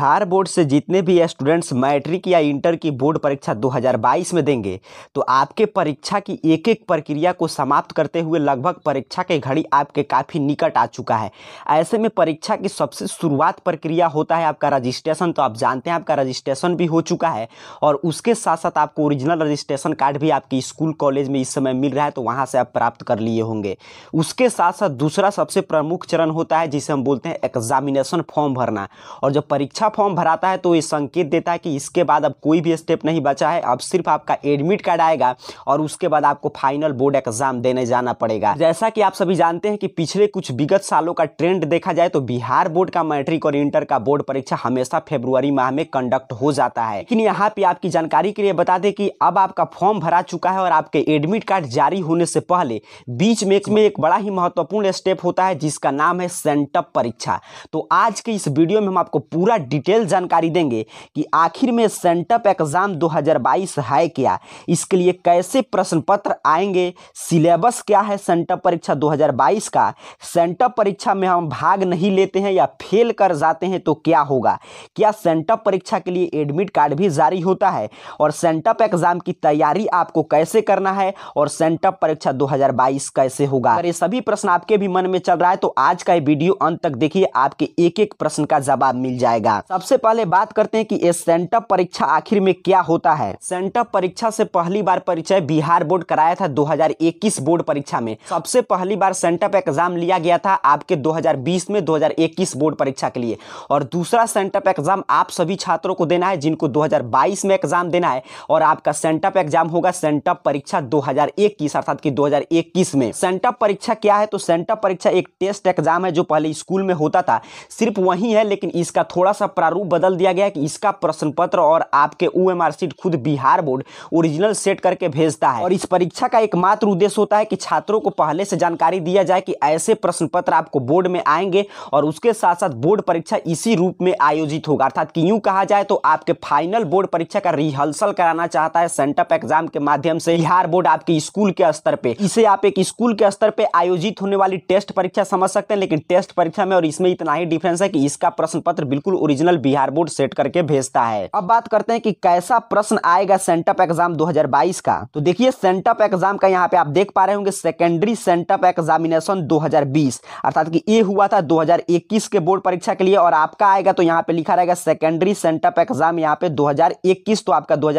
Bihar board से जितने भी स्टूडेंट्स मैट्रिक या इंटर की बोर्ड परीक्षा 2022 में देंगे तो आपके परीक्षा की एक एक प्रक्रिया को समाप्त करते हुए लगभग परीक्षा के घड़ी आपके काफ़ी निकट आ चुका है ऐसे में परीक्षा की सबसे शुरुआत प्रक्रिया होता है आपका रजिस्ट्रेशन तो आप जानते हैं आपका रजिस्ट्रेशन भी हो चुका है और उसके साथ साथ आपको ओरिजिनल रजिस्ट्रेशन कार्ड भी आपके स्कूल कॉलेज में इस समय मिल रहा है तो वहाँ से आप प्राप्त कर लिए होंगे उसके साथ साथ दूसरा सबसे प्रमुख चरण होता है जिसे हम बोलते हैं एग्जामिनेशन फॉर्म भरना और जब परीक्षा फॉर्म भराता है तो ये संकेत देता है कि इसके बाद अब कोई भी स्टेप नहीं बचा है अब सिर्फ आपका एडमिट कार्ड आएगा और उसके बाद आपको फाइनल बोर्ड एग्जाम देने जाना पड़ेगा जैसा कि आप सभी जानते हैं कि पिछले कुछ विगत सालों का ट्रेंड देखा जाए तो बिहार बोर्ड का मैट्रिक और इंटर का बोर्ड परीक्षा हमेशा फेब्रुवरी माह में कंडक्ट हो जाता है लेकिन यहाँ पे आपकी जानकारी के लिए बता दें कि अब आपका फॉर्म भरा चुका है और आपके एडमिट कार्ड जारी होने से पहले बीच में, में एक बड़ा ही महत्वपूर्ण स्टेप होता है जिसका नाम है सेंटअप परीक्षा तो आज के इस वीडियो में हम आपको पूरा डिटेल डिटेल जानकारी देंगे कि आखिर में सेंटअप एग्ज़ाम 2022 है क्या इसके लिए कैसे प्रश्न पत्र आएंगे सिलेबस क्या है सेंटअप परीक्षा 2022 का सेंटअप परीक्षा में हम भाग नहीं लेते हैं या फेल कर जाते हैं तो क्या होगा क्या सेंटअप परीक्षा के लिए एडमिट कार्ड भी जारी होता है और सेंटअप एग्ज़ाम की तैयारी आपको कैसे करना है और सेंटअप परीक्षा दो कैसे होगा अगर ये सभी प्रश्न आपके भी मन में चल रहा है तो आज का ये वीडियो अंत तक देखिए आपके एक एक प्रश्न का जवाब मिल जाएगा सबसे पहले बात करते हैं कि ये सेंटअप परीक्षा आखिर में क्या होता है सेंटअप परीक्षा से पहली बार परिचय बिहार बोर्ड कराया था 2021 बोर्ड परीक्षा में सबसे पहली बार सेंटअप एग्जाम लिया गया था आपके 2020 में 2021 बोर्ड परीक्षा के लिए और दूसरा सेंटअप एग्जाम आप सभी छात्रों को देना है जिनको दो में एग्जाम देना है और आपका सेंटअप एग्जाम होगा सेंटअप परीक्षा दो अर्थात की दो में सेंटअप परीक्षा क्या है तो सेंटअप परीक्षा एक टेस्ट एग्जाम है जो पहले स्कूल में होता था सिर्फ वही है लेकिन इसका थोड़ा सा प्रारूप बदल दिया गया कि इसका प्रश्न पत्र और आपके ओ सीट खुद बिहार बोर्ड ओरिजिनल सेट करके भेजता है और इस परीक्षा का एकमात्र उद्देश्य होता है कि छात्रों को पहले से जानकारी दिया जाए कि ऐसे प्रश्न पत्र आपको बोर्ड में आएंगे और उसके साथ साथ बोर्ड परीक्षा इसी रूप में आयोजित होगा अर्थात कि यूं कहा जाए तो आपके फाइनल बोर्ड परीक्षा का रिहर्सल कराना चाहता है सेंटअप एग्जाम के माध्यम से बिहार बोर्ड आपके स्कूल के स्तर पर इसे आप एक स्कूल के स्तर पर आयोजित होने वाली टेस्ट परीक्षा समझ सकते हैं लेकिन टेस्ट परीक्षा में और इसमें इतना ही डिफरेंस है कि इसका प्रश्न पत्र बिल्कुल original regional Bihar board set करके भेजता है अब बात करते हैं कि कैसा प्रश्न आएगा सेंटअप एग्जाम 2022 का तो देखिए सेंटअप एग्जाम का यहाँ पे आप देख पा रहे होंगे सेकेंडरी सेंटअप एग्जामिनेशन 2020 अर्थात कि ये हुआ था 2021 के बोर्ड परीक्षा के लिए और आपका आएगा तो यहाँ पे लिखा रहेगा सेकेंडरी सेंटअप एग्जाम यहाँ पे दो तो आपका दो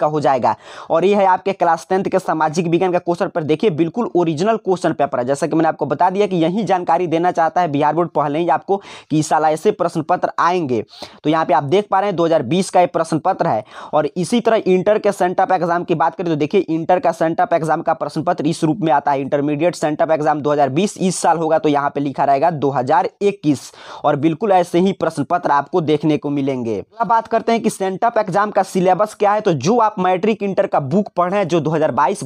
का हो जाएगा और ये है आपके क्लास टेंथ के सामाजिक विज्ञान का क्वेश्चन पर देखिए बिल्कुल ओरिजिनल क्वेश्चन पेपर है जैसा कि मैंने आपको बता दिया कि यही जानकारी देना चाहता है बिहार बोर्ड पहले ही आपको कि साल ऐसे प्रश्न पत्र आएंगे तो यहाँ पे आप देख पा रहे हैं 2020 का ये प्रश्न पत्र है और इसी तरह इंटर के सेंटअप एग्जाम की बात करें तो देखिए इंटर का सेंटअप एग्जाम का प्रश्न पत्र इस रूप में आता है इंटरमीडिएट सेंटअप एग्जाम 2020 इस साल होगा तो यहाँ पे लिखा रहेगा 2021 और बिल्कुल ऐसे ही प्रश्न पत्र आपको देखने को मिलेंगे अब बात करते हैं कि सेंटअप एग्जाम का सिलेबस क्या है तो जो आप मैट्रिक इंटर का बुक पढ़े जो दो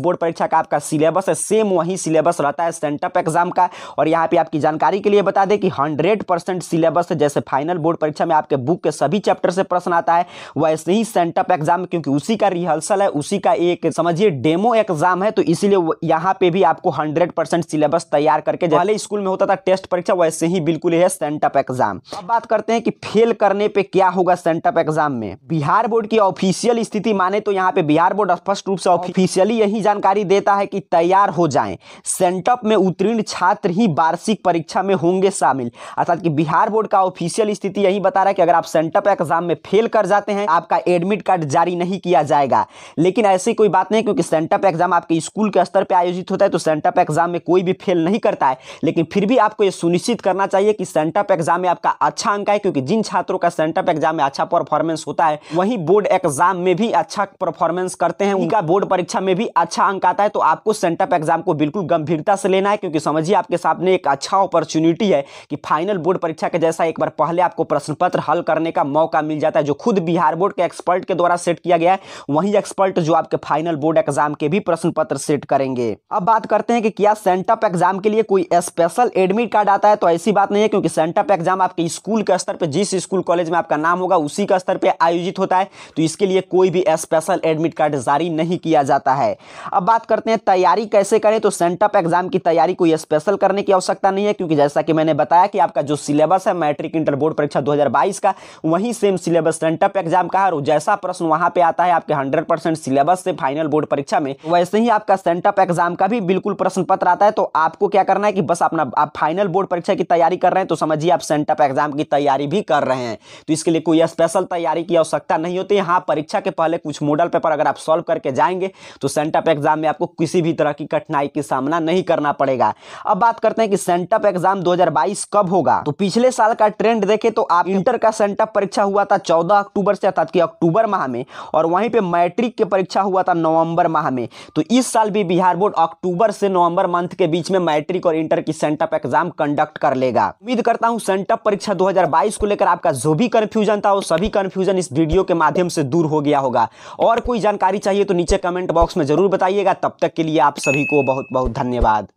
बोर्ड परीक्षा का आपका सिलेबस है सेम वही सिलेबस रहता है सेंटअप एग्जाम का और यहाँ पे आपकी जानकारी के लिए बता दें कि हंड्रेड सिलेबस है जैसे फाइनल बोर्ड परीक्षा में आप आपके बुक के सभी चैप्टर से प्रश्न आता है वैसे ही सेंटअप एग्जाम क्योंकि उसी का रिहर्सल है उसी का एक समझिए डेमो एग्जाम है तो इसीलिए यहाँ पे भी आपको हंड्रेड सिलेबस तैयार करके पहले स्कूल में होता था टेस्ट परीक्षा वैसे ही बिल्कुल है सेंटअप एग्जाम अब बात करते हैं कि फेल करने पे क्या होगा सेंटअप एग्जाम में बिहार बोर्ड की ऑफिशियल स्थिति माने तो यहाँ पे बिहार बोर्ड स्पष्ट रूप से ऑफिशियली यही जानकारी देता है कि तैयार हो जाएं सेंटअप में उत्तीर्ण छात्र ही वार्षिक परीक्षा में होंगे शामिल अर्थात कि बिहार बोर्ड का ऑफिशियल स्थिति यही बता रहा कि अगर आप सेंटअप एग्जाम में फेल कर जाते हैं आपका एडमिट कार्ड जारी नहीं किया जाएगा लेकिन ऐसी कोई बात नहीं क्योंकि सेंटअप एग्जाम आपके स्कूल के स्तर पर आयोजित होता है तो सेंटअप एग्जाम में कोई भी फेल नहीं करता है लेकिन फिर भी आपको यह सुनिश्चित करना चाहिए कि सेंटअप एग्जाम में आपका अच्छा अंक है क्योंकि जिन छात्रों का सेंटअप एग्जाम में अच्छा परफॉर्मेंस होता है वहीं बोर्ड एग्जाम में भी अच्छा परफॉर्मेंस करते हैं उनका बोर्ड परीक्षा में भी अच्छा अंक आता है तो आपको सेंटअप एग्जाम को बिल्कुल गंभीरता से लेना है क्योंकि समझिए आपके सामने एक अच्छा अपॉर्चुनिटी है कि फाइनल बोर्ड परीक्षा के जैसा एक बार पहले आपको प्रश्न पत्र हल करने का मौका मिल जाता है जो खुद बिहार बोर्ड के एक्सपर्ट के द्वारा सेट किया गया है वही एक्सपर्ट जो आपके फाइनल बोर्ड एग्जाम के भी प्रश्न पत्र सेट करेंगे अब बात करते हैं कि क्या सेंटअप एग्जाम के लिए कोई स्पेशल एडमिट कार्ड आता है तो ऐसी बात नहीं है क्योंकि सेंटअप एग्जाम आपके स्कूल के स्तर पर जिस स्कूल कॉलेज में आपका नाम होगा उसी के स्तर पर आयोजित होता है तो इसके लिए कोई भी स्पेशल एडमिट कार्ड जारी नहीं किया जाता है अब बात करते हैं तैयारी कैसे करें तो सेंटअप एग्जाम की तैयारी कोई स्पेशल करने की आवश्यकता नहीं है क्योंकि जैसा कि मैंने बताया कि आपका जो सिलेबस है मैट्रिक इंटर बोर्ड परीक्षा 2022 साइंस का वही सेम सिलेबस सेंटअप एग्जाम का है और जैसा प्रश्न वहां पे आता है आपके 100 परसेंट सिलेबस से फाइनल बोर्ड परीक्षा में वैसे ही आपका सेंटअप एग्जाम का भी बिल्कुल प्रश्न पत्र आता है तो आपको क्या करना है कि बस अपना आप फाइनल बोर्ड परीक्षा की तैयारी कर रहे हैं तो समझिए आप सेंटअप एग्जाम की तैयारी भी कर रहे हैं तो इसके लिए कोई स्पेशल तैयारी की आवश्यकता नहीं होती हाँ परीक्षा के पहले कुछ मॉडल पेपर अगर आप सॉल्व करके जाएंगे तो सेंटअप एग्जाम में आपको किसी भी तरह की कठिनाई की सामना नहीं करना पड़ेगा अब बात करते हैं कि सेंटअप एग्जाम 2022 कब होगा तो पिछले साल का ट्रेंड देखें तो आप इंटर का सेंटअप परीक्षा हुआ था चौदह अक्टूबर से अर्थात कि अक्टूबर माह में और वहीं पे मैट्रिक के परीक्षा हुआ था नवंबर माह में तो इस साल भी बिहार बोर्ड अक्टूबर से नवंबर मंथ के बीच में मैट्रिक और इंटर की सेंटअप एग्जाम कंडक्ट कर लेगा उम्मीद करता हूँ सेंटअप परीक्षा 2022 को लेकर आपका जो भी कन्फ्यूजन था वो सभी कन्फ्यूजन इस वीडियो के माध्यम से दूर हो गया होगा और कोई जानकारी चाहिए तो नीचे कमेंट बॉक्स में जरूर बताइएगा तब तक के लिए आप सभी को बहुत बहुत धन्यवाद